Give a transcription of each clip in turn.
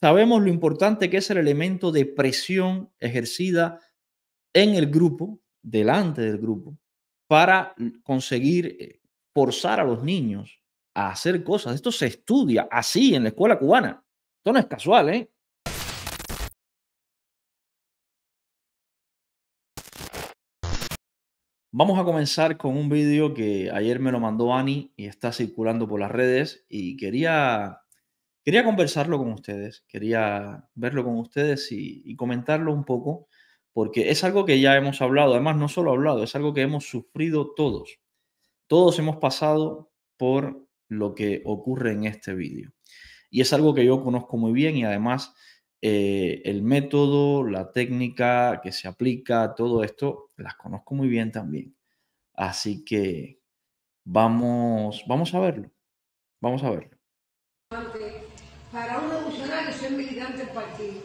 Sabemos lo importante que es el elemento de presión ejercida en el grupo, delante del grupo, para conseguir eh, forzar a los niños a hacer cosas. Esto se estudia así en la escuela cubana. Esto no es casual, ¿eh? Vamos a comenzar con un vídeo que ayer me lo mandó Ani y está circulando por las redes y quería Quería conversarlo con ustedes, quería verlo con ustedes y, comentarlo un poco, porque es algo que ya hemos hablado, además no solo hablado, es algo que hemos sufrido todos. Todos hemos pasado por lo que ocurre en este vídeo. Y es algo que yo conozco muy bien y además eh, el método, la técnica que se aplica, todo esto, las conozco muy bien también. Así que vamos, vamos a verlo. Vamos a verlo para un revolucionario militante partido.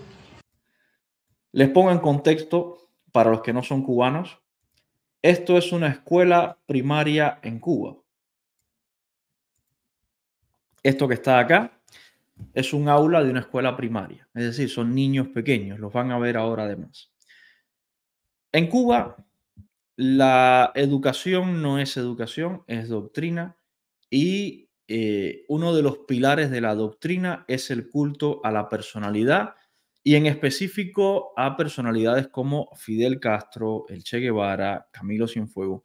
Les pongo en contexto, para los que no son cubanos, esto es una escuela primaria en Cuba. Esto que está acá es un aula de una escuela primaria, es decir, son niños pequeños, los van a ver ahora además. En Cuba, la educación no es educación, es doctrina y eh, uno de los pilares de la doctrina es el culto a la personalidad y en específico a personalidades como Fidel Castro, el Che Guevara, Camilo Cienfuegos.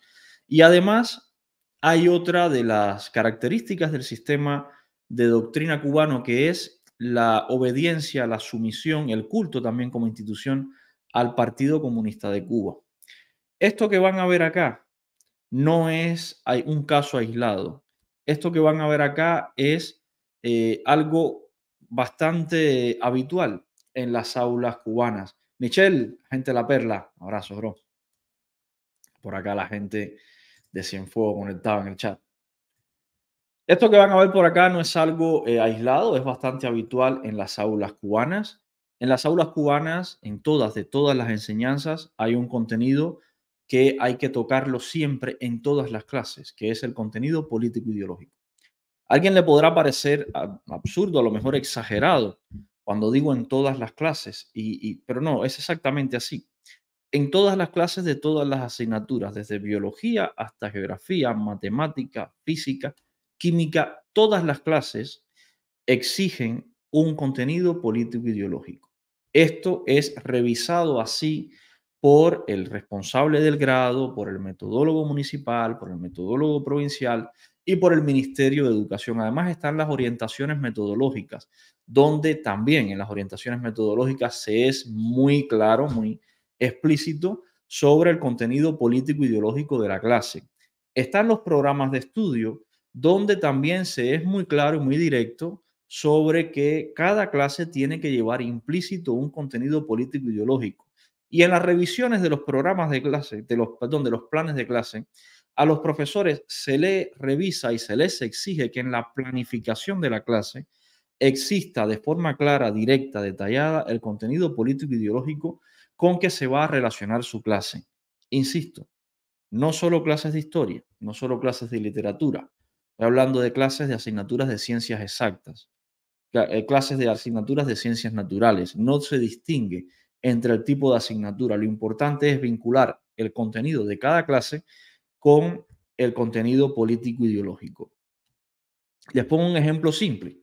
Y además hay otra de las características del sistema de doctrina cubano que es la obediencia, la sumisión, el culto también como institución al Partido Comunista de Cuba. Esto que van a ver acá no es un caso aislado esto que van a ver acá es eh, algo bastante habitual en las aulas cubanas. Michelle, gente de la perla, abrazo, bro. Por acá la gente de Cienfuegos conectada en el chat. Esto que van a ver por acá no es algo eh, aislado, es bastante habitual en las aulas cubanas. En las aulas cubanas, en todas, de todas las enseñanzas, hay un contenido que hay que tocarlo siempre en todas las clases, que es el contenido político-ideológico. alguien le podrá parecer absurdo, a lo mejor exagerado, cuando digo en todas las clases, y, pero no, es exactamente así. En todas las clases de todas las asignaturas, desde biología hasta geografía, matemática, física, química, todas las clases exigen un contenido político-ideológico. Esto es revisado así por el responsable del grado, por el metodólogo municipal, por el metodólogo provincial y por el Ministerio de Educación. Además están las orientaciones metodológicas, donde también en las orientaciones metodológicas se es muy claro, muy explícito sobre el contenido político ideológico de la clase. Están los programas de estudio, donde también se es muy claro y muy directo sobre que cada clase tiene que llevar implícito un contenido político ideológico y en las revisiones de los programas de clase, de los, perdón, de los planes de clase, a los profesores se les revisa y se les exige que en la planificación de la clase exista de forma clara, directa, detallada el contenido político ideológico con que se va a relacionar su clase. Insisto, no solo clases de historia, no solo clases de literatura, estoy hablando de clases de asignaturas de ciencias exactas, eh, clases de asignaturas de ciencias naturales, no se distingue entre el tipo de asignatura. Lo importante es vincular el contenido de cada clase con el contenido político-ideológico. Les pongo un ejemplo simple.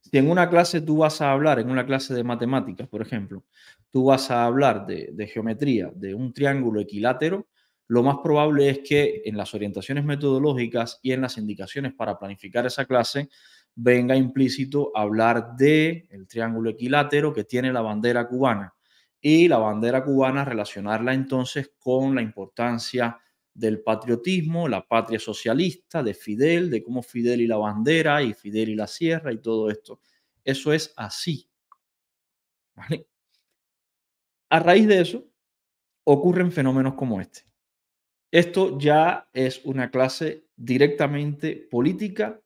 Si en una clase tú vas a hablar, en una clase de matemáticas, por ejemplo, tú vas a hablar de, de geometría, de un triángulo equilátero, lo más probable es que en las orientaciones metodológicas y en las indicaciones para planificar esa clase venga implícito hablar de el triángulo equilátero que tiene la bandera cubana y la bandera cubana relacionarla entonces con la importancia del patriotismo, la patria socialista, de Fidel, de cómo Fidel y la bandera y Fidel y la sierra y todo esto. Eso es así. ¿Vale? A raíz de eso, ocurren fenómenos como este. Esto ya es una clase directamente política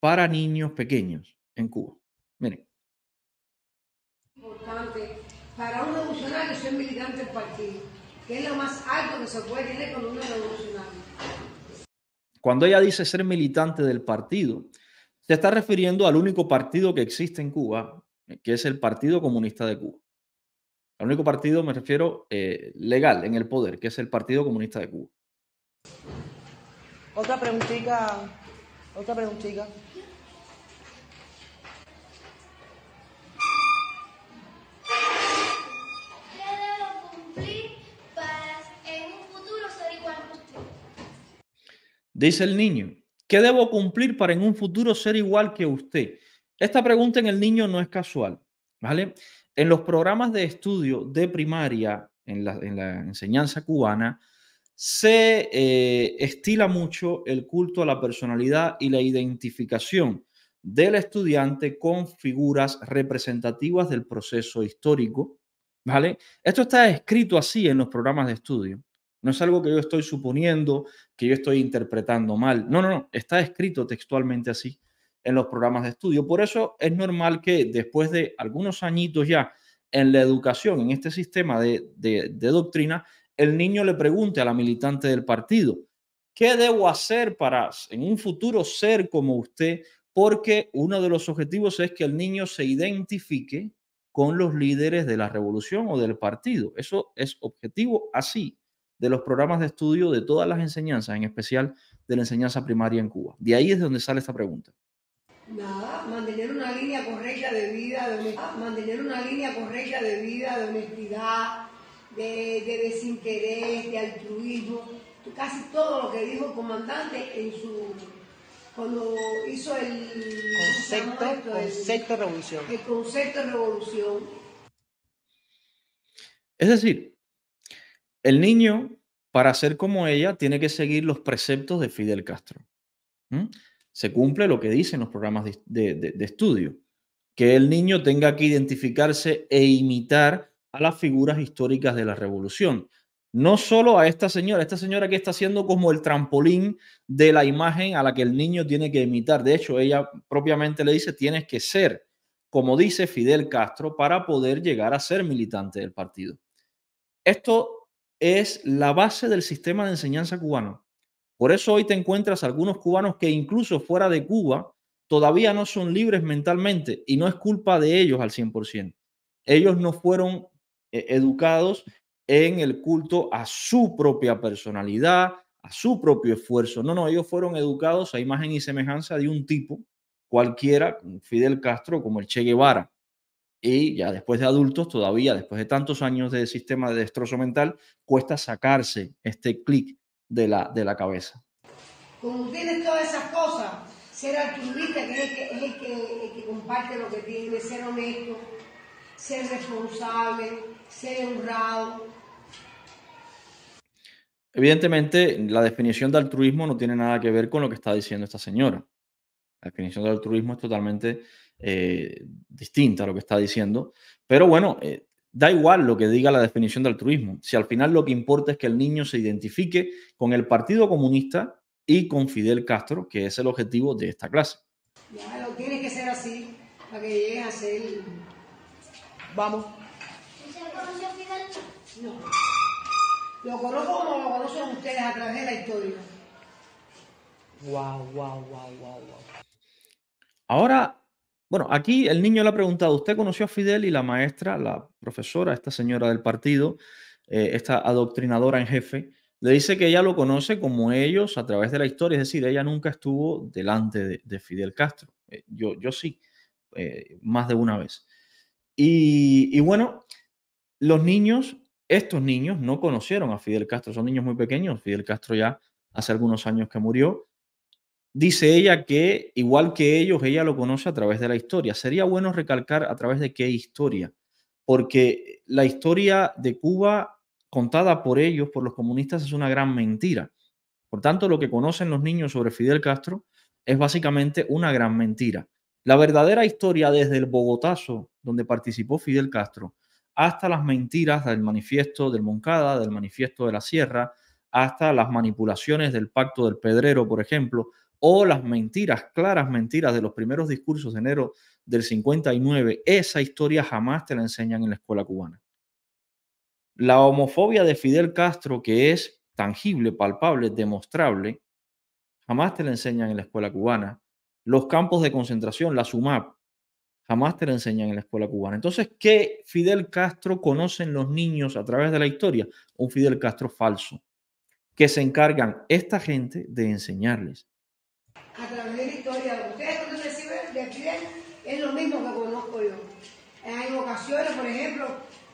para niños pequeños en Cuba. Miren. Importante para un revolucionario ser militante del partido, que es lo más alto que se puede tener con un revolucionario. Cuando ella dice ser militante del partido, se está refiriendo al único partido que existe en Cuba, que es el Partido Comunista de Cuba. Al único partido me refiero eh, legal en el poder, que es el Partido Comunista de Cuba. Otra preguntita, otra preguntita. Dice el niño, ¿qué debo cumplir para en un futuro ser igual que usted? Esta pregunta en el niño no es casual, ¿vale? En los programas de estudio de primaria, en la, enseñanza cubana, se eh, estila mucho el culto a la personalidad y la identificación del estudiante con figuras representativas del proceso histórico, ¿vale? Esto está escrito así en los programas de estudio. No es algo que yo estoy suponiendo, que yo estoy interpretando mal. No, no, no, está escrito textualmente así en los programas de estudio. Por eso es normal que después de algunos añitos ya en la educación, en este sistema de, doctrina, el niño le pregunte a la militante del partido, ¿qué debo hacer para en un futuro ser como usted? Porque uno de los objetivos es que el niño se identifique con los líderes de la revolución o del partido. Eso es objetivo así de los programas de estudio de todas las enseñanzas, en especial de la enseñanza primaria en Cuba. De ahí es donde sale esta pregunta. Nada, mantener una línea correcta de vida, ah, mantener una línea correcta de vida, de honestidad, de, desinterés, de altruismo. Casi todo lo que dijo el comandante en su cuando hizo el concepto, de concepto revolución. El concepto revolución. Es decir, el niño, para ser como ella, tiene que seguir los preceptos de Fidel Castro. Se cumple lo que dicen los programas de, estudio. Que el niño tenga que identificarse e imitar a las figuras históricas de la revolución no solo a esta señora, esta señora que está haciendo como el trampolín de la imagen a la que el niño tiene que imitar. De hecho, ella propiamente le dice, tienes que ser, como dice Fidel Castro, para poder llegar a ser militante del partido. Esto es la base del sistema de enseñanza cubano. Por eso hoy te encuentras algunos cubanos que incluso fuera de Cuba todavía no son libres mentalmente y no es culpa de ellos al 100%. Ellos no fueron eh, educados en el culto a su propia personalidad, a su propio esfuerzo. No, no, ellos fueron educados a imagen y semejanza de un tipo cualquiera, Fidel Castro como el Che Guevara. Y ya después de adultos, todavía después de tantos años de sistema de destrozo mental, cuesta sacarse este clic de la, de la cabeza. Como tienes todas esas cosas, ser altruista, que es que, comparte lo que tiene, ser honesto, ser responsable, ser honrado, Evidentemente, la definición de altruismo no tiene nada que ver con lo que está diciendo esta señora. La definición de altruismo es totalmente eh, distinta a lo que está diciendo. Pero bueno, eh, da igual lo que diga la definición de altruismo. Si al final lo que importa es que el niño se identifique con el Partido Comunista y con Fidel Castro, que es el objetivo de esta clase. que así para que a ser. Vamos. Lo conozco como lo ustedes a través de la historia. wow, Ahora bueno, aquí el niño le ha preguntado, ¿usted conoció a Fidel y la maestra, la profesora, esta señora del partido, eh, esta adoctrinadora en jefe, le dice que ella lo conoce como ellos a través de la historia, es decir, ella nunca estuvo delante de, Fidel Castro, eh, yo, yo sí, eh, más de una vez. y bueno, los niños, estos niños no conocieron a Fidel Castro, son niños muy pequeños, Fidel Castro ya hace algunos años que murió, Dice ella que, igual que ellos, ella lo conoce a través de la historia. Sería bueno recalcar a través de qué historia, porque la historia de Cuba contada por ellos, por los comunistas, es una gran mentira. Por tanto, lo que conocen los niños sobre Fidel Castro es básicamente una gran mentira. La verdadera historia desde el Bogotazo, donde participó Fidel Castro, hasta las mentiras del manifiesto del Moncada, del manifiesto de la Sierra, hasta las manipulaciones del Pacto del Pedrero, por ejemplo, o las mentiras, claras mentiras de los primeros discursos de enero del 59, esa historia jamás te la enseñan en la escuela cubana. La homofobia de Fidel Castro, que es tangible, palpable, demostrable, jamás te la enseñan en la escuela cubana. Los campos de concentración, la SUMAP, jamás te la enseñan en la escuela cubana. Entonces, ¿qué Fidel Castro conocen los niños a través de la historia? Un Fidel Castro falso, que se encargan esta gente de enseñarles a través de la historia. Ustedes cuando reciben de Fidel es lo mismo que conozco yo. En ocasiones, por ejemplo,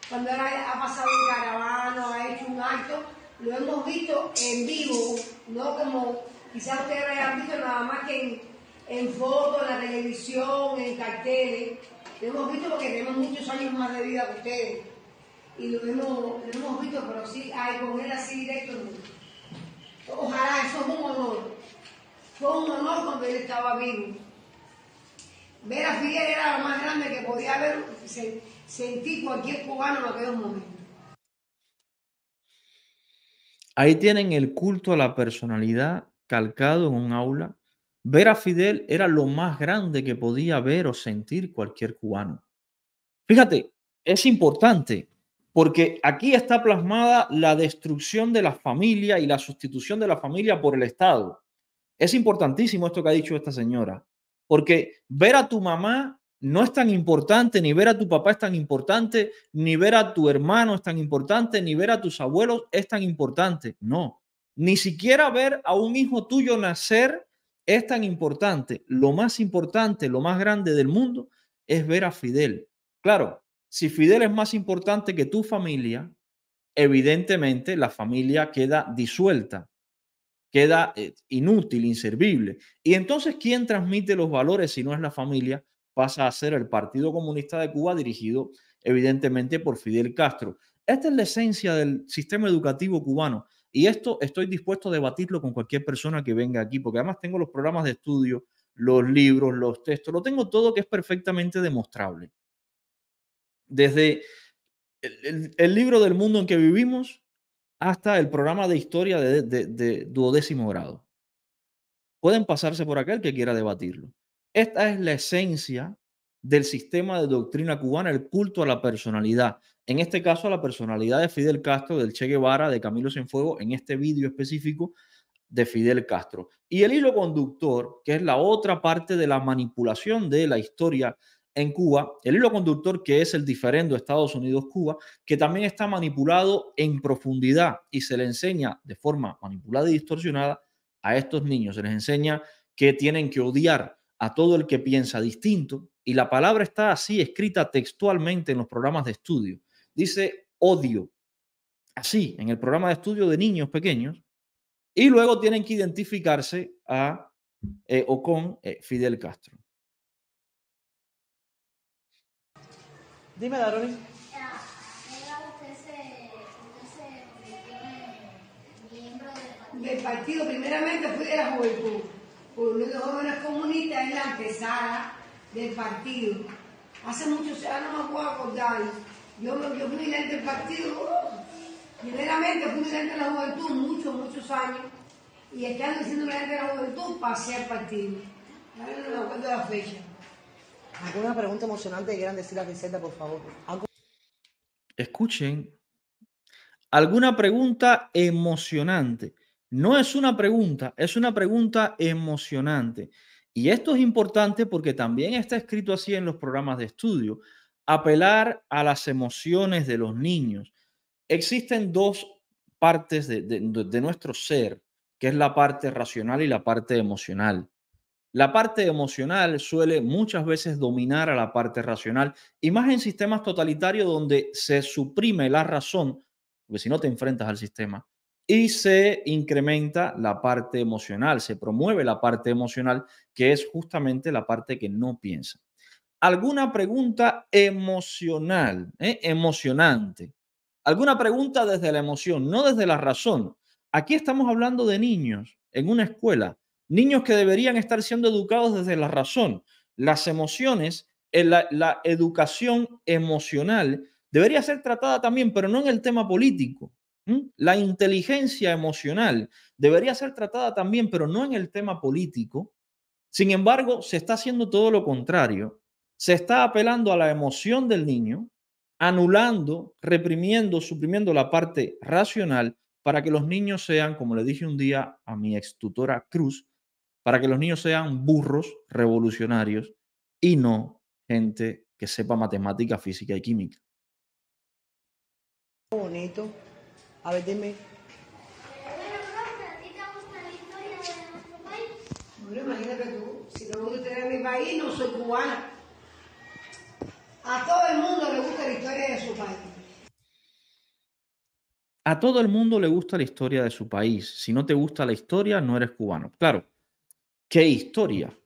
cuando ha pasado un caravano, ha hecho un acto, lo hemos visto en vivo, no como quizás ustedes lo hayan visto nada más que en, en fotos, en la televisión, en carteles. Lo hemos visto porque tenemos muchos años más de vida que ustedes. Y lo hemos, visto, pero sí, hay con él así directo. Ojalá, eso es un honor fue un honor cuando él estaba vivo. Ver a Fidel era lo más grande que podía haber se, sentir cualquier cubano en aquellos momento. Ahí tienen el culto a la personalidad calcado en un aula. Ver a Fidel era lo más grande que podía ver o sentir cualquier cubano. Fíjate, es importante porque aquí está plasmada la destrucción de la familia y la sustitución de la familia por el Estado. Es importantísimo esto que ha dicho esta señora, porque ver a tu mamá no es tan importante, ni ver a tu papá es tan importante, ni ver a tu hermano es tan importante, ni ver a tus abuelos es tan importante. No, ni siquiera ver a un hijo tuyo nacer es tan importante. Lo más importante, lo más grande del mundo es ver a Fidel. Claro, si Fidel es más importante que tu familia, evidentemente la familia queda disuelta queda eh, inútil, inservible. Y entonces, ¿quién transmite los valores si no es la familia? Pasa a ser el Partido Comunista de Cuba, dirigido evidentemente por Fidel Castro. Esta es la esencia del sistema educativo cubano. Y esto estoy dispuesto a debatirlo con cualquier persona que venga aquí, porque además tengo los programas de estudio, los libros, los textos, lo tengo todo que es perfectamente demostrable. Desde el, libro del mundo en que vivimos, hasta el programa de historia de, duodécimo grado. Pueden pasarse por aquel que quiera debatirlo. Esta es la esencia del sistema de doctrina cubana, el culto a la personalidad. En este caso, a la personalidad de Fidel Castro, del Che Guevara, de Camilo Cienfuegos, en este vídeo específico de Fidel Castro. Y el hilo conductor, que es la otra parte de la manipulación de la historia en Cuba, el hilo conductor que es el diferendo Estados Unidos-Cuba, que también está manipulado en profundidad y se le enseña de forma manipulada y distorsionada a estos niños. Se les enseña que tienen que odiar a todo el que piensa distinto y la palabra está así escrita textualmente en los programas de estudio. Dice odio, así, en el programa de estudio de niños pequeños, y luego tienen que identificarse a eh, o con eh, Fidel Castro. Dime, Daroni. Del partido, primeramente fui de la juventud, uno de jóvenes comunistas es la antesala del partido. Hace muchos años no me puedo acordar. Yo, fui dirigente del partido, primeramente fui dirigente de la juventud muchos, muchos años. Y estando siendo que de la juventud, pasé al partido. Ahora no me acuerdo de la fecha. ¿Alguna pregunta emocionante que quieran decir a Vicenta, por favor? Escuchen. ¿Alguna pregunta emocionante? No es una pregunta, es una pregunta emocionante. Y esto es importante porque también está escrito así en los programas de estudio. Apelar a las emociones de los niños. Existen dos partes de, de, de nuestro ser, que es la parte racional y la parte emocional. La parte emocional suele muchas veces dominar a la parte racional, y más en sistemas totalitarios donde se suprime la razón, porque si no te enfrentas al sistema, y se incrementa la parte emocional, se promueve la parte emocional, que es justamente la parte que no piensa. ¿Alguna pregunta emocional, eh? emocionante? ¿Alguna pregunta desde la emoción, no desde la razón? Aquí estamos hablando de niños en una escuela Niños que deberían estar siendo educados desde la razón, las emociones, eh, la, educación emocional debería ser tratada también, pero no en el tema político. La inteligencia emocional debería ser tratada también, pero no en el tema político. Sin embargo, se está haciendo todo lo contrario. Se está apelando a la emoción del niño, anulando, reprimiendo, suprimiendo la parte racional para que los niños sean, como le dije un día a mi ex tutora Cruz, para que los niños sean burros revolucionarios y no gente que sepa matemática, física y química. si no soy cubana. A todo el mundo le gusta la historia de su país. A todo el mundo le gusta la historia de su país. Si no te gusta la historia, no eres cubano. Claro, ¿Qué historia?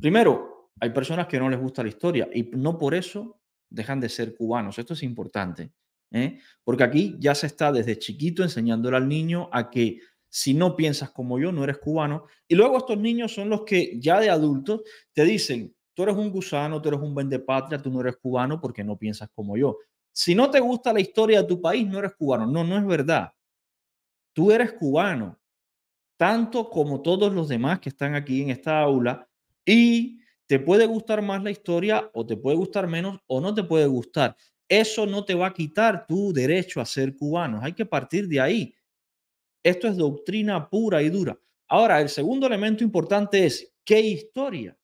Primero, hay personas que no les gusta la historia y no por eso dejan de ser cubanos. Esto es importante, ¿eh? porque aquí ya se está desde chiquito enseñándole al niño a que si no piensas como yo, no eres cubano. Y luego estos niños son los que ya de adultos te dicen, tú eres un gusano, tú eres un patria, tú no eres cubano porque no piensas como yo. Si no te gusta la historia de tu país, no eres cubano. No, no es verdad. Tú eres cubano tanto como todos los demás que están aquí en esta aula y te puede gustar más la historia o te puede gustar menos o no te puede gustar. Eso no te va a quitar tu derecho a ser cubano. Hay que partir de ahí. Esto es doctrina pura y dura. Ahora, el segundo elemento importante es, ¿qué historia?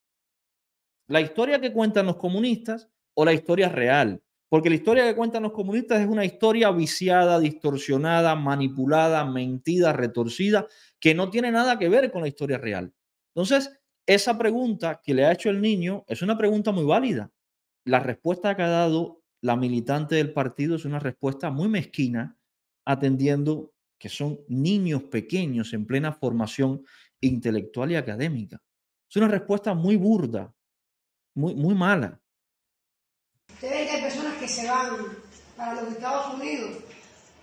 ¿La historia que cuentan los comunistas o la historia real? Porque la historia que cuentan los comunistas es una historia viciada, distorsionada, manipulada, mentida, retorcida, que no tiene nada que ver con la historia real. Entonces, esa pregunta que le ha hecho el niño es una pregunta muy válida. La respuesta que ha dado la militante del partido es una respuesta muy mezquina, atendiendo que son niños pequeños en plena formación intelectual y académica. Es una respuesta muy burda, muy, muy mala van para los Estados Unidos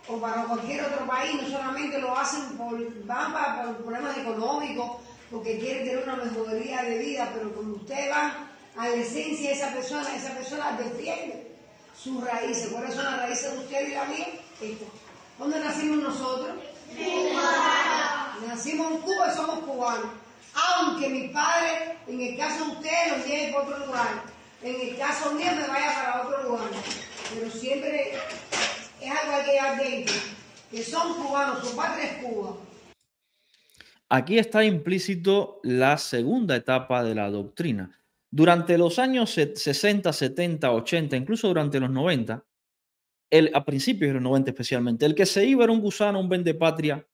o para cualquier otro país, no solamente lo hacen por, van para, por problemas económicos, porque quieren tener una mejoría de vida, pero cuando usted va a la esencia de esa persona, esa persona defiende sus raíces. ¿Cuáles son las raíces de usted y la mía? ¿Dónde nacimos nosotros? Cuba. Nacimos en Cuba y somos cubanos. Aunque mi padre, en el caso de usted, los lleve para otro lugar. En el caso mío, me vaya para otro lugar pero siempre es algo que hay adentro, que son cubanos, su patria es Cuba. Aquí está implícito la segunda etapa de la doctrina. Durante los años 60, 70, 80, incluso durante los 90, el, a principios de los 90 especialmente, el que se iba era un gusano, un patria.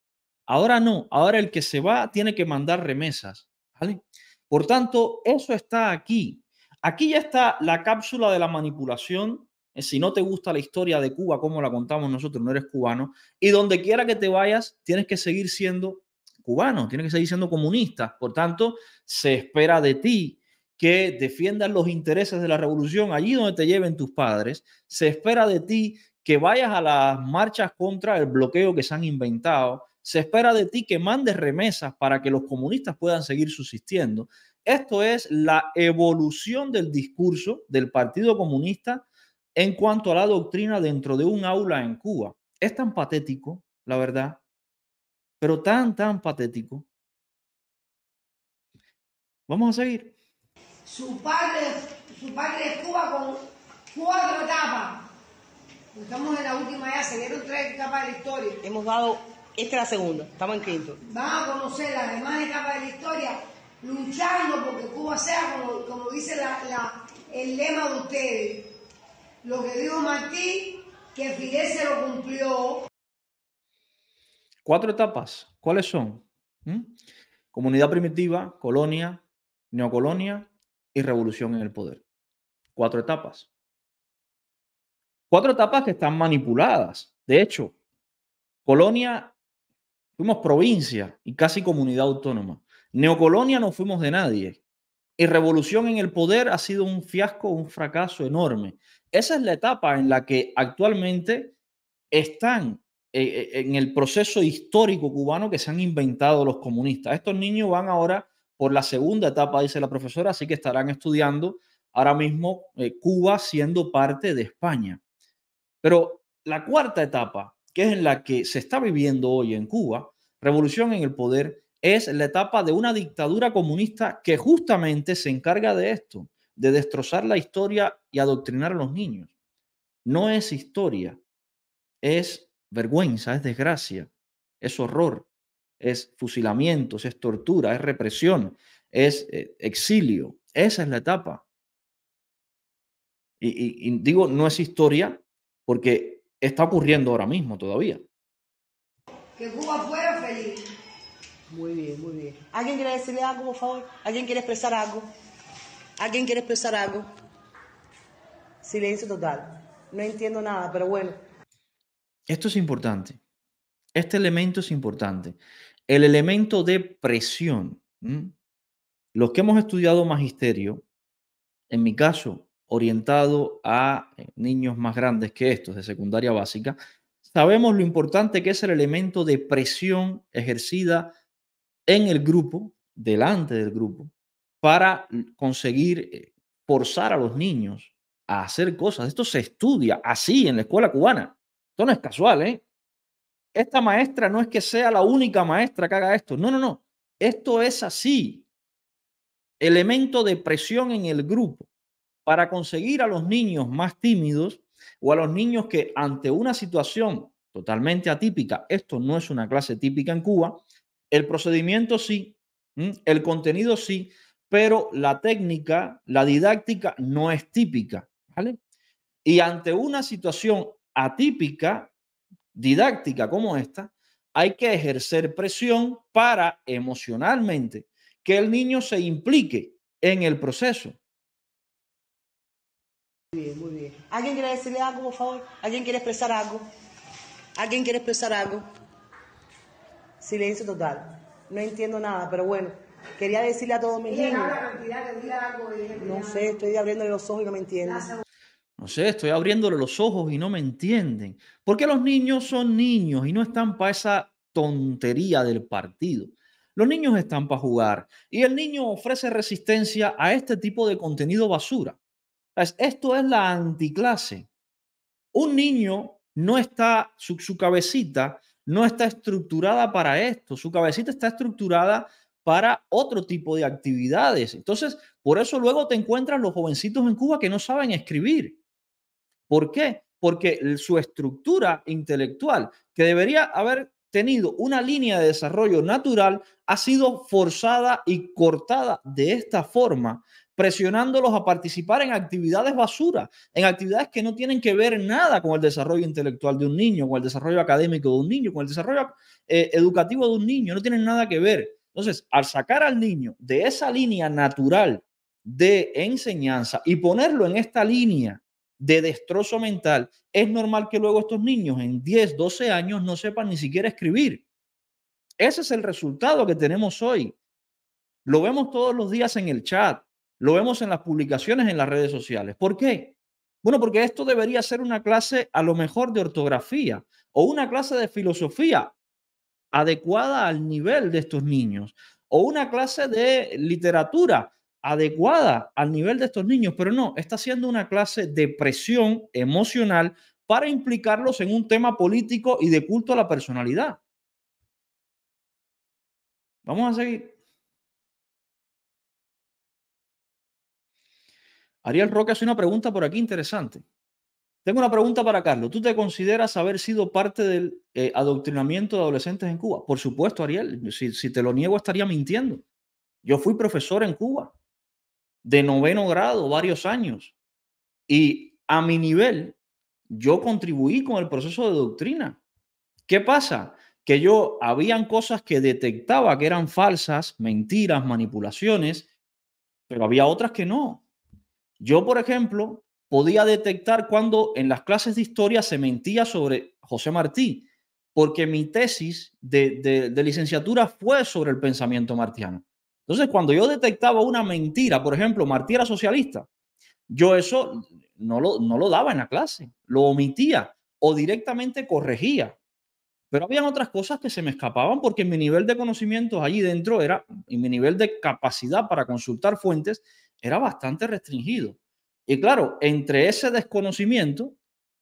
Ahora no, ahora el que se va tiene que mandar remesas. ¿vale? Por tanto, eso está aquí. Aquí ya está la cápsula de la manipulación eh, si no te gusta la historia de Cuba como la contamos nosotros, no eres cubano. Y donde quiera que te vayas, tienes que seguir siendo cubano, tienes que seguir siendo comunista. Por tanto, se espera de ti que defiendas los intereses de la revolución allí donde te lleven tus padres. Se espera de ti que vayas a las marchas contra el bloqueo que se han inventado. Se espera de ti que mandes remesas para que los comunistas puedan seguir subsistiendo. Esto es la evolución del discurso del Partido Comunista en cuanto a la doctrina dentro de un aula en Cuba. Es tan patético, la verdad, pero tan, tan patético. Vamos a seguir. Su padre, su padre es Cuba con cuatro etapas. Estamos en la última ya, se dieron tres etapas de la historia. Hemos dado, esta es la segunda, estamos en quinto. Vamos a conocer las demás etapas de la historia luchando porque Cuba sea como, como dice la, el lema de ustedes lo que dijo Martí, que Fidel se lo cumplió. Cuatro etapas, ¿cuáles son? ¿Mm? Comunidad primitiva, colonia, neocolonia y revolución en el poder. Cuatro etapas. Cuatro etapas que están manipuladas. De hecho, colonia, fuimos provincia y casi comunidad autónoma. Neocolonia no fuimos de nadie. Y Revolución en el Poder ha sido un fiasco, un fracaso enorme. Esa es la etapa en la que actualmente están eh, eh, en el proceso histórico cubano que se han inventado los comunistas. Estos niños van ahora por la segunda etapa, dice la profesora, así que estarán estudiando ahora mismo eh, Cuba siendo parte de España. Pero la cuarta etapa, que es en la que se está viviendo hoy en Cuba, revolución en el poder, es la etapa de una dictadura comunista que justamente se encarga de esto, de destrozar la historia y adoctrinar a los niños. No es historia, es vergüenza, es desgracia, es horror, es fusilamientos, es tortura, es represión, es eh, exilio. Esa es la etapa. Y, digo, no es historia porque está ocurriendo ahora mismo todavía. Muy bien, muy bien. ¿Alguien quiere decirle algo, por favor? ¿Alguien quiere expresar algo? ¿Alguien quiere expresar algo? Silencio total. No entiendo nada, pero bueno. Esto es importante. Este elemento es importante. El elemento de presión. Los que hemos estudiado magisterio, en mi caso, orientado a eh, niños más grandes que estos, de secundaria básica, sabemos lo importante que es el elemento de presión ejercida en el grupo, delante del grupo, para conseguir eh, forzar a los niños a hacer cosas. Esto se estudia así en la escuela cubana. Esto no es casual, ¿eh? Esta maestra no es que sea la única maestra que haga esto. No, no, no. Esto es así. Elemento de presión en el grupo para conseguir a los niños más tímidos o a los niños que ante una situación totalmente atípica, esto no es una clase típica en Cuba, el procedimiento sí, el contenido sí, pero la técnica, la didáctica no es típica. ¿vale? Y ante una situación atípica, didáctica como esta, hay que ejercer presión para emocionalmente que el niño se implique en el proceso. Muy bien, muy bien. ¿Alguien quiere decirle algo, por favor? ¿Alguien quiere expresar algo? ¿Alguien quiere expresar algo? Silencio total. No entiendo nada, pero bueno, quería decirle a todos mis niños. No sé, estoy abriéndole los ojos y no me entienden. No sé, estoy abriéndole los ojos y no me entienden. Porque los niños son niños y no están para esa tontería del partido. Los niños están para jugar y el niño ofrece resistencia a este tipo de contenido basura. Esto es la anticlase. Un niño no está, su, su cabecita no está estructurada para esto, su cabecita está estructurada para otro tipo de actividades. Entonces, por eso luego te encuentras los jovencitos en Cuba que no saben escribir. ¿Por qué? Porque su estructura intelectual, que debería haber tenido una línea de desarrollo natural, ha sido forzada y cortada de esta forma presionándolos a participar en actividades basura, en actividades que no tienen que ver nada con el desarrollo intelectual de un niño, con el desarrollo académico de un niño, con el desarrollo eh, educativo de un niño, no tienen nada que ver. Entonces, al sacar al niño de esa línea natural de enseñanza y ponerlo en esta línea de destrozo mental, es normal que luego estos niños en 10, 12 años no sepan ni siquiera escribir. Ese es el resultado que tenemos hoy. Lo vemos todos los días en el chat. Lo vemos en las publicaciones en las redes sociales. ¿Por qué? Bueno, porque esto debería ser una clase a lo mejor de ortografía o una clase de filosofía adecuada al nivel de estos niños o una clase de literatura adecuada al nivel de estos niños, pero no, está siendo una clase de presión emocional para implicarlos en un tema político y de culto a la personalidad. Vamos a seguir. Ariel Roque hace una pregunta por aquí interesante. Tengo una pregunta para Carlos. ¿Tú te consideras haber sido parte del eh, adoctrinamiento de adolescentes en Cuba? Por supuesto, Ariel. Si, te lo niego, estaría mintiendo. Yo fui profesor en Cuba de noveno grado varios años. Y a mi nivel, yo contribuí con el proceso de doctrina. ¿Qué pasa? Que yo habían cosas que detectaba que eran falsas, mentiras, manipulaciones, pero había otras que no. Yo, por ejemplo, podía detectar cuando en las clases de historia se mentía sobre José Martí, porque mi tesis de, licenciatura fue sobre el pensamiento martiano. Entonces, cuando yo detectaba una mentira, por ejemplo, Martí era socialista, yo eso no lo, daba en la clase, lo omitía o directamente corregía. Pero habían otras cosas que se me escapaban porque mi nivel de conocimientos allí dentro era, y mi nivel de capacidad para consultar fuentes era bastante restringido. Y claro, entre ese desconocimiento,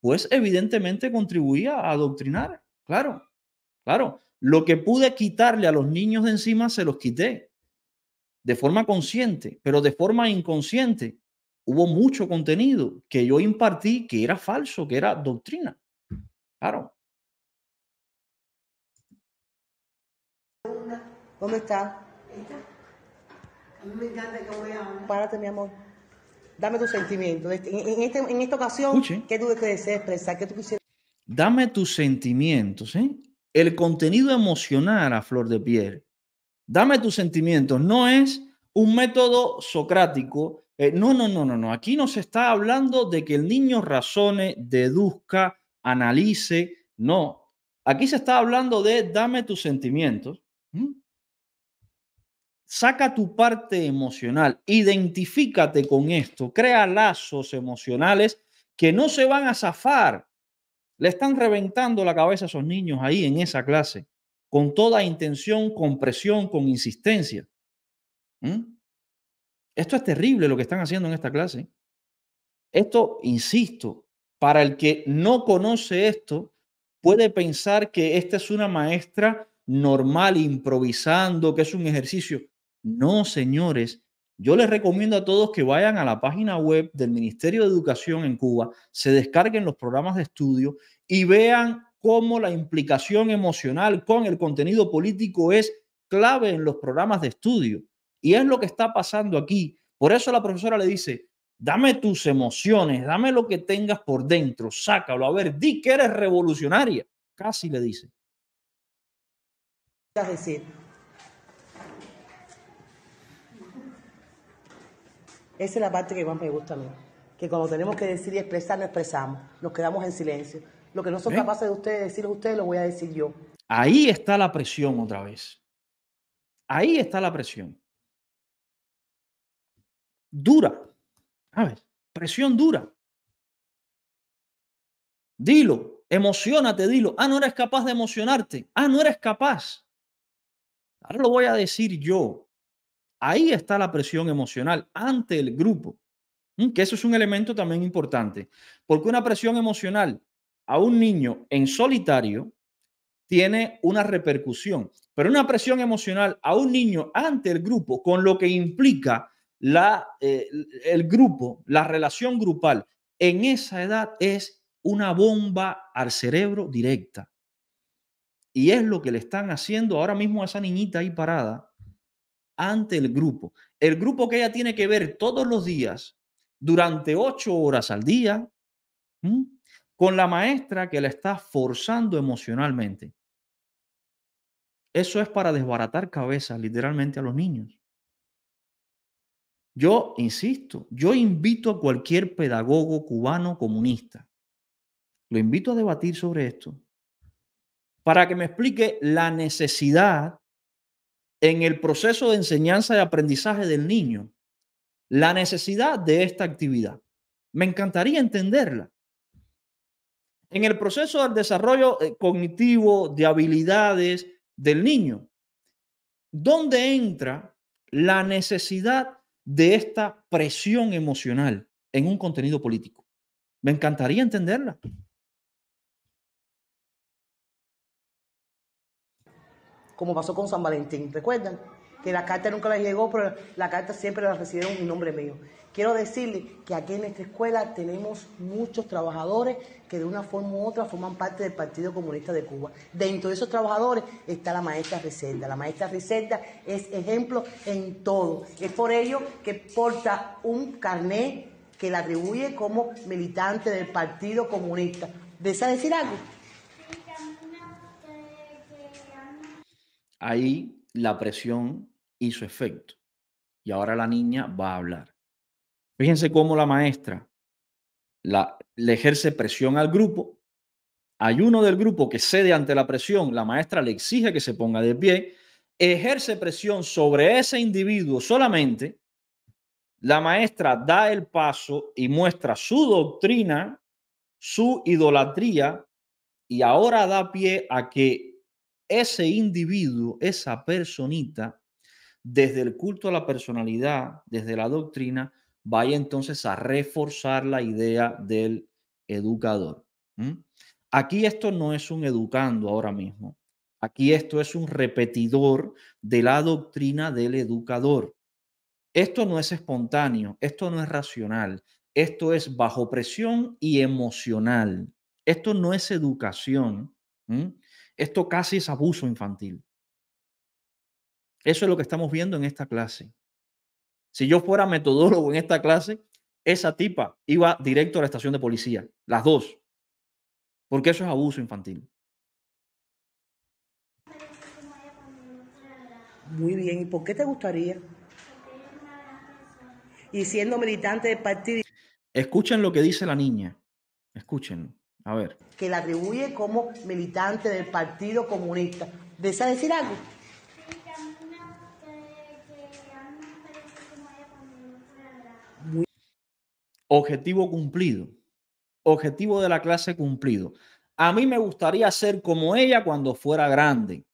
pues evidentemente contribuía a adoctrinar. Claro, claro. Lo que pude quitarle a los niños de encima, se los quité. De forma consciente, pero de forma inconsciente, hubo mucho contenido que yo impartí que era falso, que era doctrina. Claro. ¿Cómo está? me encanta que voy a... Párate, mi amor. Dame tus sentimientos. En, esta ocasión, ¿qué tú deseas expresar? ¿Qué tú quisieras? Dame tus sentimientos, ¿eh? El contenido emocional a flor de piel. Dame tus sentimientos. No es un método socrático. no, no, no, no, no. Aquí no se está hablando de que el niño razone, deduzca, analice. No. Aquí se está hablando de dame tus sentimientos saca tu parte emocional, identifícate con esto, crea lazos emocionales que no se van a zafar. Le están reventando la cabeza a esos niños ahí en esa clase, con toda intención, con presión, con insistencia. ¿Mm? Esto es terrible lo que están haciendo en esta clase. Esto, insisto, para el que no conoce esto, puede pensar que esta es una maestra normal, improvisando, que es un ejercicio. No, señores, yo les recomiendo a todos que vayan a la página web del Ministerio de Educación en Cuba, se descarguen los programas de estudio y vean cómo la implicación emocional con el contenido político es clave en los programas de estudio. Y es lo que está pasando aquí. Por eso la profesora le dice, dame tus emociones, dame lo que tengas por dentro, sácalo, a ver, di que eres revolucionaria. Casi le dice. decir, Esa es la parte que más me gusta a mí. Que cuando tenemos que decir y expresar, lo expresamos. Nos quedamos en silencio. Lo que no son capaces de ustedes decir ustedes, lo voy a decir yo. Ahí está la presión otra vez. Ahí está la presión. Dura. A ver, presión dura. Dilo, emocionate, dilo. Ah, no eres capaz de emocionarte. Ah, no eres capaz. Ahora lo voy a decir yo. Ahí está la presión emocional ante el grupo, que eso es un elemento también importante, porque una presión emocional a un niño en solitario tiene una repercusión, pero una presión emocional a un niño ante el grupo, con lo que implica la, eh, el grupo, la relación grupal, en esa edad es una bomba al cerebro directa. Y es lo que le están haciendo ahora mismo a esa niñita ahí parada ante el grupo. El grupo que ella tiene que ver todos los días, durante ocho horas al día, con la maestra que la está forzando emocionalmente. Eso es para desbaratar cabezas literalmente a los niños. Yo insisto, yo invito a cualquier pedagogo cubano comunista, lo invito a debatir sobre esto, para que me explique la necesidad en el proceso de enseñanza y aprendizaje del niño la necesidad de esta actividad. Me encantaría entenderla. En el proceso del desarrollo eh, cognitivo, de habilidades del niño, ¿dónde entra la necesidad de esta presión emocional en un contenido político? Me encantaría entenderla. como pasó con San Valentín. ¿Recuerdan? Que la carta nunca les llegó, pero la carta siempre la recibieron en nombre mío. Quiero decirle que aquí en nuestra escuela tenemos muchos trabajadores que de una forma u otra forman parte del Partido Comunista de Cuba. Dentro de esos trabajadores está la maestra Riselda. La maestra Riselda es ejemplo en todo. Es por ello que porta un carné que la atribuye como militante del Partido Comunista. ¿Desea decir algo? Ahí la presión hizo efecto y ahora la niña va a hablar. Fíjense cómo la maestra la, le ejerce presión al grupo. Hay uno del grupo que cede ante la presión, la maestra le exige que se ponga de pie, ejerce presión sobre ese individuo solamente, la maestra da el paso y muestra su doctrina, su idolatría, y ahora da pie a que ese individuo, esa personita, desde el culto a la personalidad, desde la doctrina, vaya entonces a reforzar la idea del educador. Aquí esto no es un educando ahora mismo. Aquí esto es un repetidor de la doctrina del educador. Esto no es espontáneo, esto no es racional, esto es bajo presión y emocional. Esto no es educación. Esto casi es abuso infantil. Eso es lo que estamos viendo en esta clase. Si yo fuera metodólogo en esta clase, esa tipa iba directo a la estación de policía, las dos, porque eso es abuso infantil. Muy bien, ¿y por qué te gustaría? Y siendo militante de partido. Escuchen lo que dice la niña, escuchen. Que la atribuye como militante del Partido Comunista. ¿Desea decir algo? Objetivo cumplido. Objetivo de la clase cumplido. A mí me gustaría ser como ella cuando fuera grande.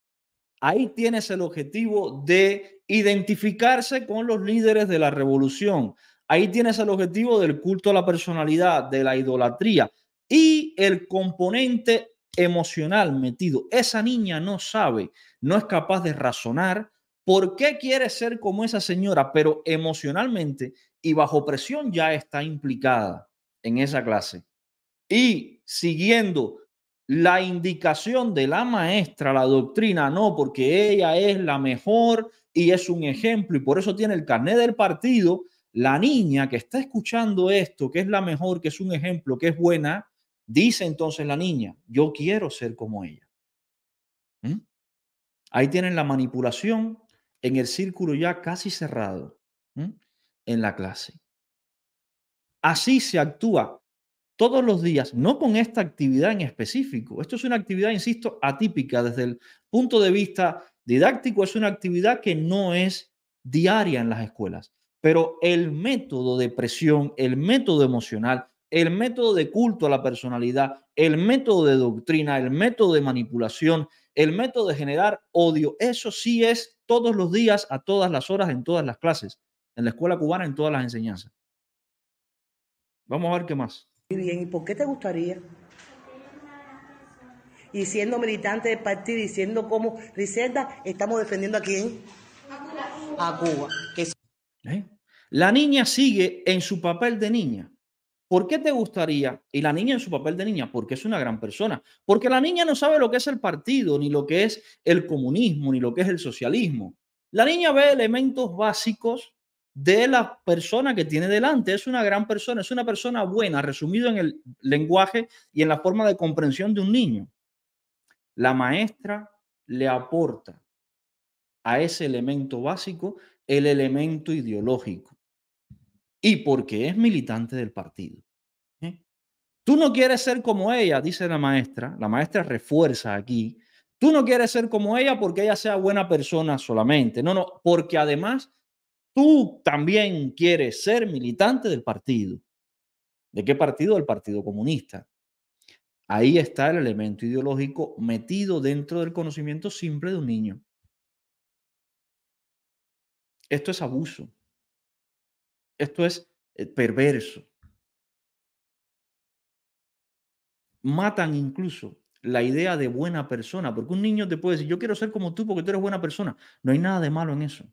Ahí tienes el objetivo de identificarse con los líderes de la revolución. Ahí tienes el objetivo del culto a la personalidad, de la idolatría y el componente emocional metido. Esa niña no sabe, no es capaz de razonar por qué quiere ser como esa señora, pero emocionalmente y bajo presión ya está implicada en esa clase. Y siguiendo la indicación de la maestra, la doctrina, no, porque ella es la mejor y es un ejemplo y por eso tiene el carnet del partido, la niña que está escuchando esto, que es la mejor, que es un ejemplo, que es buena, Dice entonces la niña, yo quiero ser como ella. ¿Mm? Ahí tienen la manipulación en el círculo ya casi cerrado ¿Mm? en la clase. Así se actúa todos los días, no con esta actividad en específico. Esto es una actividad, insisto, atípica. Desde el punto de vista didáctico, es una actividad que no es diaria en las escuelas. Pero el método de presión, el método emocional, el método de culto a la personalidad, el método de doctrina, el método de manipulación, el método de generar odio, eso sí es todos los días, a todas las horas, en todas las clases, en la escuela cubana, en todas las enseñanzas. Vamos a ver qué más. Muy bien, ¿y por qué te gustaría? Y siendo militante del partido diciendo siendo como estamos defendiendo a quién? A Cuba. ¿Eh? La niña sigue en su papel de niña. ¿Por qué te gustaría? Y la niña en su papel de niña, porque es una gran persona. Porque la niña no sabe lo que es el partido, ni lo que es el comunismo, ni lo que es el socialismo. La niña ve elementos básicos de la persona que tiene delante. Es una gran persona, es una persona buena, resumido en el lenguaje y en la forma de comprensión de un niño. La maestra le aporta a ese elemento básico el elemento ideológico y porque es militante del partido. ¿eh? Tú no quieres ser como ella, dice la maestra. La maestra refuerza aquí. Tú no quieres ser como ella porque ella sea buena persona solamente. No, no, porque además tú también quieres ser militante del partido. ¿De qué partido? Del Partido Comunista. Ahí está el elemento ideológico metido dentro del conocimiento simple de un niño. Esto es abuso esto es eh, perverso. Matan incluso la idea de buena persona, porque un niño te puede decir, yo quiero ser como tú porque tú eres buena persona. No hay nada de malo en eso.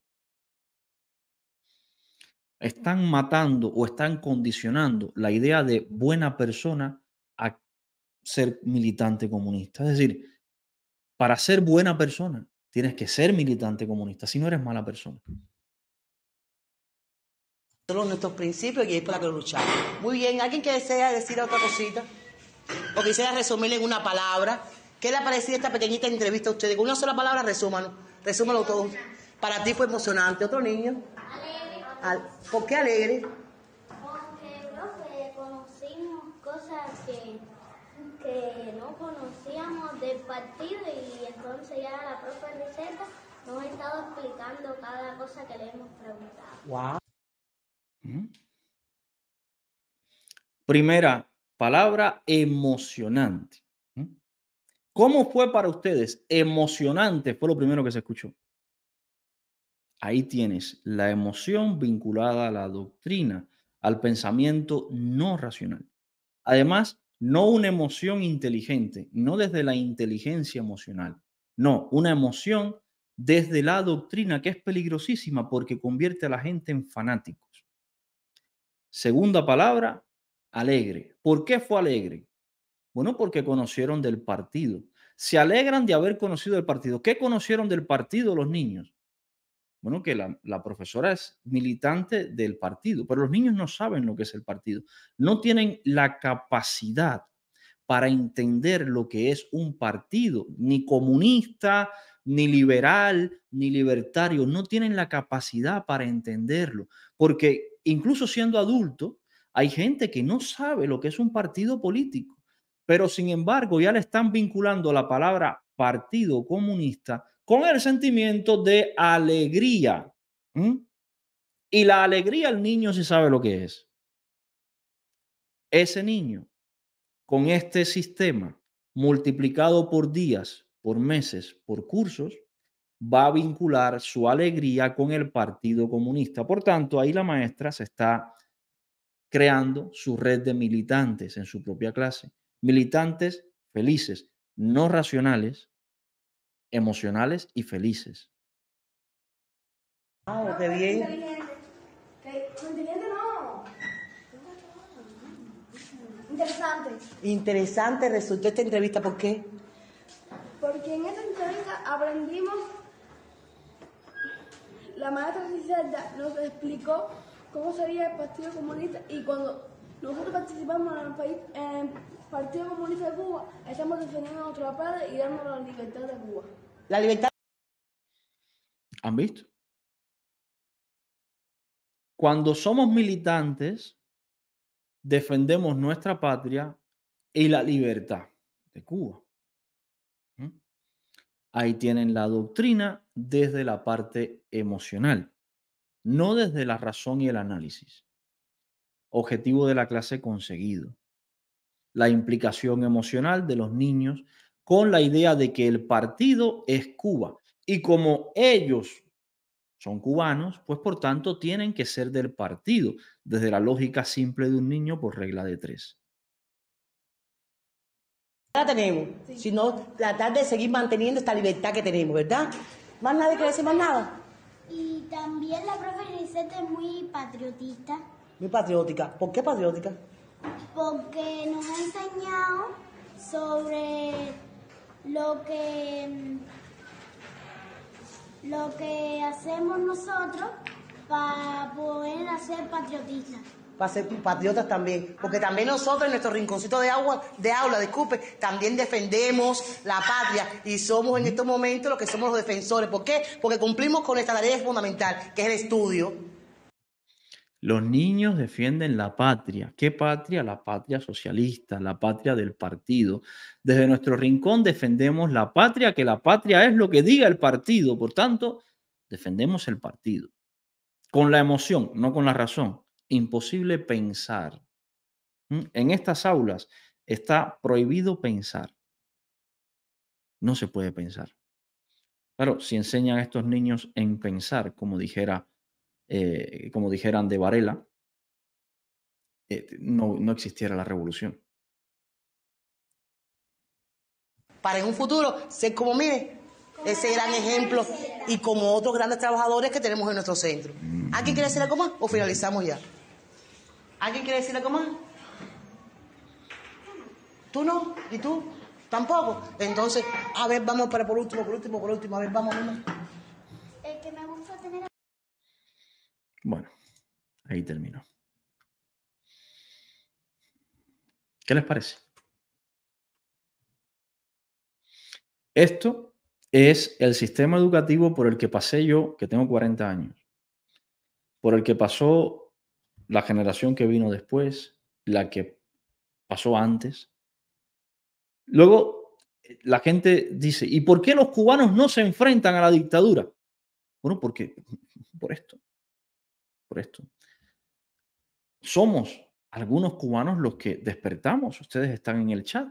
Están matando o están condicionando la idea de buena persona a ser militante comunista. Es decir, para ser buena persona tienes que ser militante comunista, si no eres mala persona. Son nuestros principios y es para que luchamos. Muy bien, ¿alguien que desea decir otra cosita? O quisiera resumirle en una palabra. ¿Qué le ha parecido esta pequeñita entrevista a ustedes? Con una sola palabra, resúmalo, Resúmalo todo. Para ti fue emocionante. ¿Otro niño? Alegre. ¿Por qué alegre? Porque, profe, conocimos cosas que, no conocíamos del partido y entonces ya la propia receta nos ha estado explicando cada cosa que le hemos preguntado. Primera palabra, emocionante. ¿Cómo fue para ustedes? Emocionante fue lo primero que se escuchó. Ahí tienes la emoción vinculada a la doctrina, al pensamiento no racional. Además, no una emoción inteligente, no desde la inteligencia emocional, no, una emoción desde la doctrina que es peligrosísima porque convierte a la gente en fanático. Segunda palabra, alegre. ¿Por qué fue alegre? Bueno, porque conocieron del partido. Se alegran de haber conocido el partido. ¿Qué conocieron del partido los niños? Bueno, que la, profesora es militante del partido, pero los niños no saben lo que es el partido. No tienen la capacidad para entender lo que es un partido, ni comunista, ni liberal, ni libertario. No tienen la capacidad para entenderlo, porque incluso siendo adulto, hay gente que no sabe lo que es un partido político, pero sin embargo ya le están vinculando la palabra partido comunista con el sentimiento de alegría. Y la alegría el niño sí sabe lo que es. Ese niño, con este sistema multiplicado por días, por meses, por cursos, va a vincular su alegría con el Partido Comunista. Por tanto, ahí la maestra se está creando su red de militantes en su propia clase. Militantes felices, no racionales, emocionales y felices. Ah, Interesante. Interesante resultó esta entrevista, ¿por qué? Porque en esta entrevista aprendimos la maestra Cicelda nos explicó cómo sería el Partido Comunista y cuando nosotros participamos en el, Partido Comunista de Cuba, estamos defendiendo a nuestro padre y dando la libertad de Cuba. La libertad. ¿Han visto? Cuando somos militantes, defendemos nuestra patria y la libertad de Cuba. ¿Mm? Ahí tienen la doctrina desde la parte emocional, no desde la razón y el análisis. Objetivo de la clase conseguido. La implicación emocional de los niños con la idea de que el partido es Cuba. Y como ellos son cubanos, pues por tanto tienen que ser del partido, desde la lógica simple de un niño por regla de tres. La tenemos, sino tratar de seguir manteniendo esta libertad que tenemos, ¿verdad? ¿Más nadie quiere decir más nada? Y también la profe Lisette es muy patriotista. Muy patriótica. ¿Por qué patriótica? Porque nos ha enseñado sobre lo que mm, lo que hacemos nosotros para poder hacer patriotistas va ser patriotas también, porque también nosotros en nuestro rinconcito de agua, de aula, disculpe, también defendemos la patria y somos en estos momentos los que somos los defensores. ¿Por qué? Porque cumplimos con esta tarea fundamental, que es el estudio. Los niños defienden la patria. ¿Qué patria? La patria socialista, la patria del partido. Desde nuestro rincón defendemos la patria, que la patria es lo que diga el partido. Por tanto, defendemos el partido. Con la emoción, no con la razón imposible pensar. En estas aulas está prohibido pensar. No se puede pensar. Claro, si enseñan a estos niños en pensar, como dijera, eh, como dijeran de Varela, eh, no, no existiera la revolución. Para en un futuro ser como mire, ese gran ejemplo y como otros grandes trabajadores que tenemos en nuestro centro. Mm. ¿Aquí quiere ser la o finalizamos ya? ¿Alguien quiere decir algo más? ¿Tú no? ¿Y ¿Tú no? ¿Y tú? Tampoco. Entonces, a ver, vamos para por último, por último, por último. A ver, vamos, Bueno, ahí terminó. ¿Qué les parece? Esto es el sistema educativo por el que pasé yo, que tengo 40 años, por el que pasó la generación que vino después, la que pasó antes. Luego, eh, la gente dice, ¿y por qué los cubanos no se enfrentan a la dictadura? Bueno, porque por esto, por esto. Somos algunos cubanos los que despertamos, ustedes están en el chat.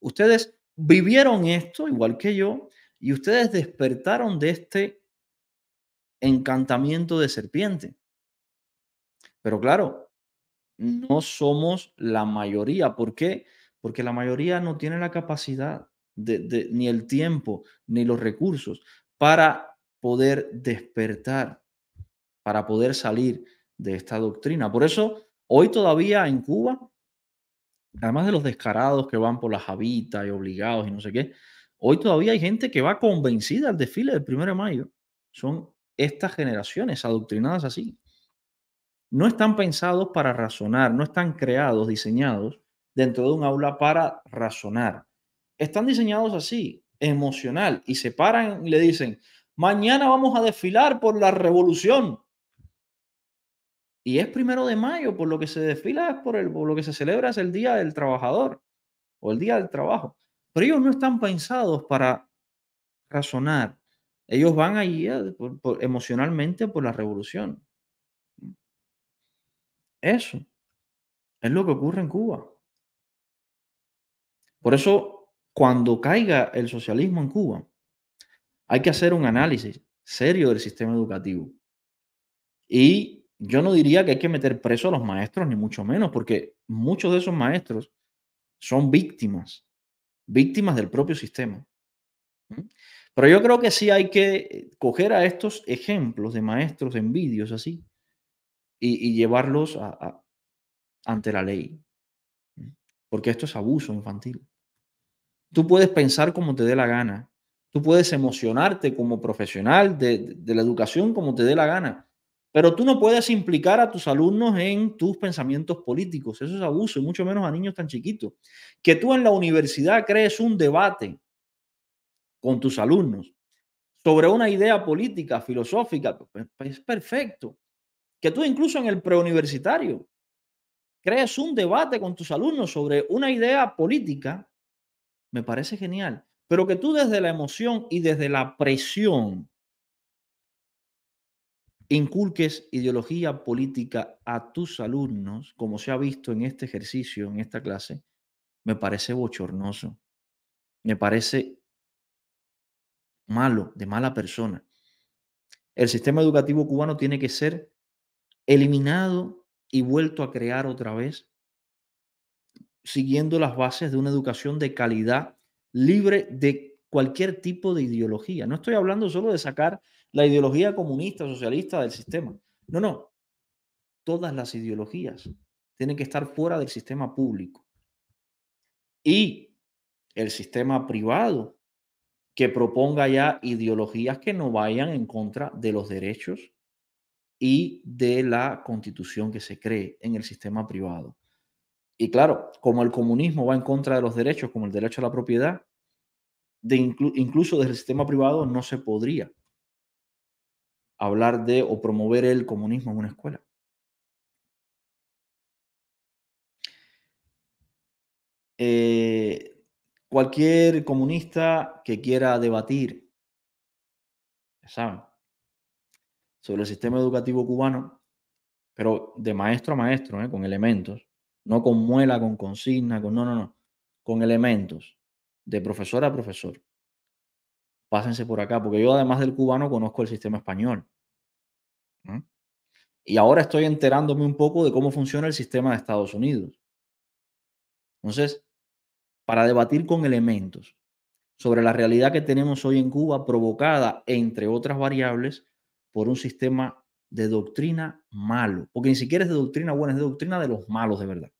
Ustedes vivieron esto igual que yo y ustedes despertaron de este encantamiento de serpiente. Pero claro, no somos la mayoría. ¿Por qué? Porque la mayoría no tiene la capacidad, de, ni el tiempo, ni los recursos para poder despertar, para poder salir de esta doctrina. Por eso, hoy todavía en Cuba, además de los descarados que van por las habitas y obligados y no sé qué, hoy todavía hay gente que va convencida al desfile del 1 de mayo. Son estas generaciones adoctrinadas así no están pensados para razonar, no están creados, diseñados dentro de un aula para razonar. Están diseñados así, emocional, y se paran y le dicen, mañana vamos a desfilar por la revolución. Y es primero de mayo, por lo que se desfila es por, lo que se celebra es el Día del Trabajador o el Día del Trabajo. Pero ellos no están pensados para razonar. Ellos van ahí eh, emocionalmente por la revolución. Eso es lo que ocurre en Cuba. Por eso, cuando caiga el socialismo en Cuba, hay que hacer un análisis serio del sistema educativo. Y yo no diría que hay que meter preso a los maestros, ni mucho menos, porque muchos de esos maestros son víctimas, víctimas del propio sistema. Pero yo creo que sí hay que coger a estos ejemplos de maestros envidios así y, llevarlos ante la ley. Porque esto es abuso infantil. Tú puedes pensar como te dé la gana. Tú puedes emocionarte como profesional de, de la educación como te dé la gana. Pero tú no puedes implicar a tus alumnos en tus pensamientos políticos. Eso es abuso, y mucho menos a niños tan chiquitos. Que tú en la universidad crees un debate con tus alumnos sobre una idea política, filosófica, pues, pues, es perfecto que tú incluso en el preuniversitario crees un debate con tus alumnos sobre una idea política, me parece genial, pero que tú desde la emoción y desde la presión inculques ideología política a tus alumnos, como se ha visto en este ejercicio, en esta clase, me parece bochornoso, me parece malo, de mala persona. El sistema educativo cubano tiene que ser eliminado y vuelto a crear otra vez, siguiendo las bases de una educación de calidad, libre de cualquier tipo de ideología. No estoy hablando solo de sacar la ideología comunista, socialista del sistema. No, no. Todas las ideologías tienen que estar fuera del sistema público. Y el sistema privado que proponga ya ideologías que no vayan en contra de los derechos y de la constitución que se cree en el sistema privado. Y claro, como el comunismo va en contra de los derechos, como el derecho a la propiedad, de incluso desde el sistema privado no se podría hablar de o promover el comunismo en una escuela. Eh, cualquier comunista que quiera debatir, ¿saben? sobre el sistema educativo cubano, pero de maestro a maestro, ¿eh? con elementos, no con muela, con consigna, con no, no, no, con elementos, de profesor a profesor. Pásense por acá, porque yo además del cubano conozco el sistema español. Y ahora estoy enterándome un poco de cómo funciona el sistema de Estados Unidos. Entonces, para debatir con elementos sobre la realidad que tenemos hoy en Cuba, provocada, entre otras variables, por un sistema de doctrina malo, porque ni siquiera es de doctrina buena, es de doctrina de los malos de verdad.